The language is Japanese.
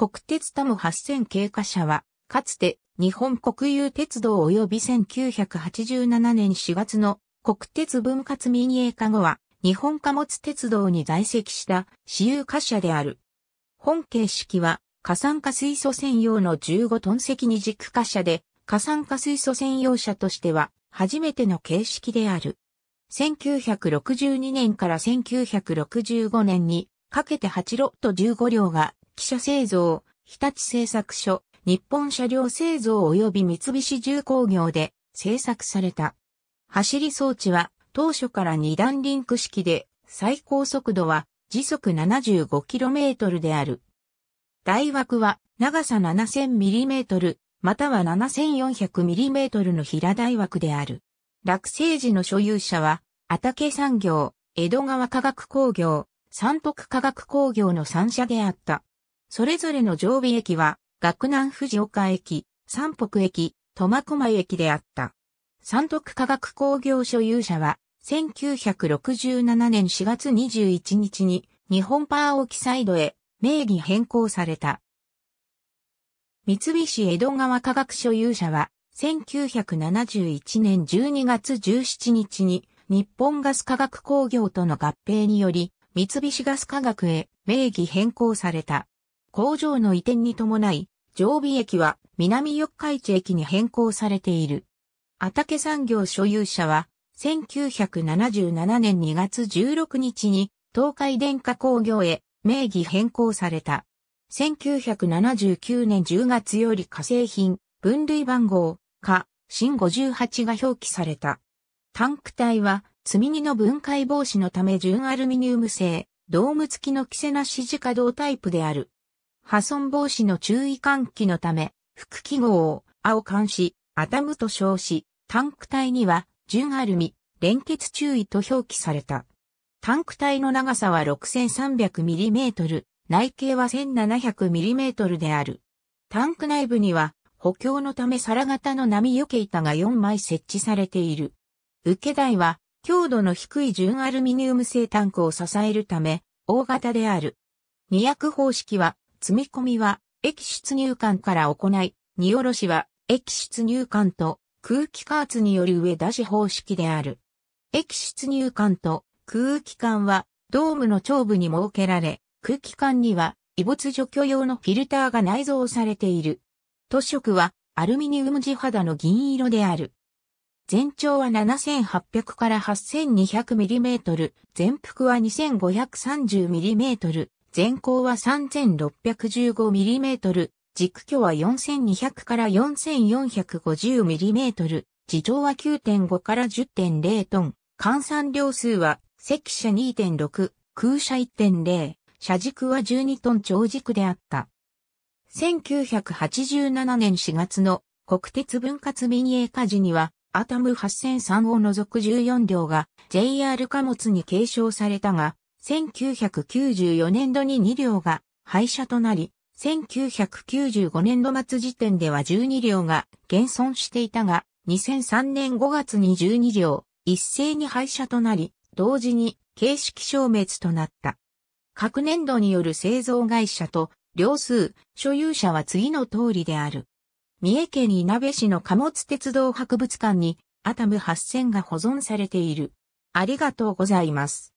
国鉄タム8000経過車は、かつて日本国有鉄道及び1987年4月の国鉄分割民営化後は、日本貨物鉄道に在籍した私有貨車である。本形式は、加酸化水素専用の15トン積二軸貨車で、加酸化水素専用車としては、初めての形式である。1962年から1965年にかけて8ロット15両が記車製造、日立製作所、日本車両製造及び三菱重工業で製作された。走り装置は当初から二段リンク式で最高速度は時速 75km である。大枠は長さ 7000mm または 7400mm の平台枠である。落成時の所有者は、あたけ産業、江戸川化学工業、三徳化学工業の3社であった。それぞれの常備駅は、学南藤岡駅、三北駅、苫小牧駅であった。三徳化学工業所有者は、1967年4月21日に、日本パーオキサイドへ、名義変更された。三菱江戸川科学所有者は、1971年12月17日に、日本ガス科学工業との合併により、三菱ガス科学へ名義変更された。工場の移転に伴い、常備駅は南四日市駅に変更されている。あたけ産業所有者は、1977年2月16日に東海電化工業へ名義変更された。1979年10月より化成品、分類番号、化、新58が表記された。タンク体は、積み荷の分解防止のため純アルミニウム製、ドーム付きのキセなシジカドタイプである。破損防止の注意喚起のため、副記号を青冠し、アタムと称し、タンク体には、純アルミ、連結注意と表記された。タンク体の長さは 6300mm、内径は 1700mm である。タンク内部には、補強のため皿型の波避け板が4枚設置されている。受け台は、強度の低い純アルミニウム製タンクを支えるため、大型である。二役方式は、積み込みは液出入管から行い、荷下ろしは液出入管と空気加圧による上出し方式である。液出入管と空気管はドームの頂部に設けられ、空気管には異物除去用のフィルターが内蔵されている。塗色はアルミニウム地肌の銀色である。全長は7800から8 2 0 0トル、全幅は2 5 3 0トル。全高は 3615mm、軸距は4200から4450ミリメートル、地上は9.5から10.0トン、換算量数は、積車2.6、空車1.0、車軸は12トン長軸であった。1987年4月の国鉄分割民営化時には、アタム8003を除く14両が JR 貨物に継承されたが、1994年度に2両が廃車となり、1995年度末時点では12両が現存していたが、2003年5月に12両、一斉に廃車となり、同時に形式消滅となった。各年度による製造会社と両数、所有者は次の通りである。三重県いなべ市の貨物鉄道博物館にアタム8000が保存されている。ありがとうございます。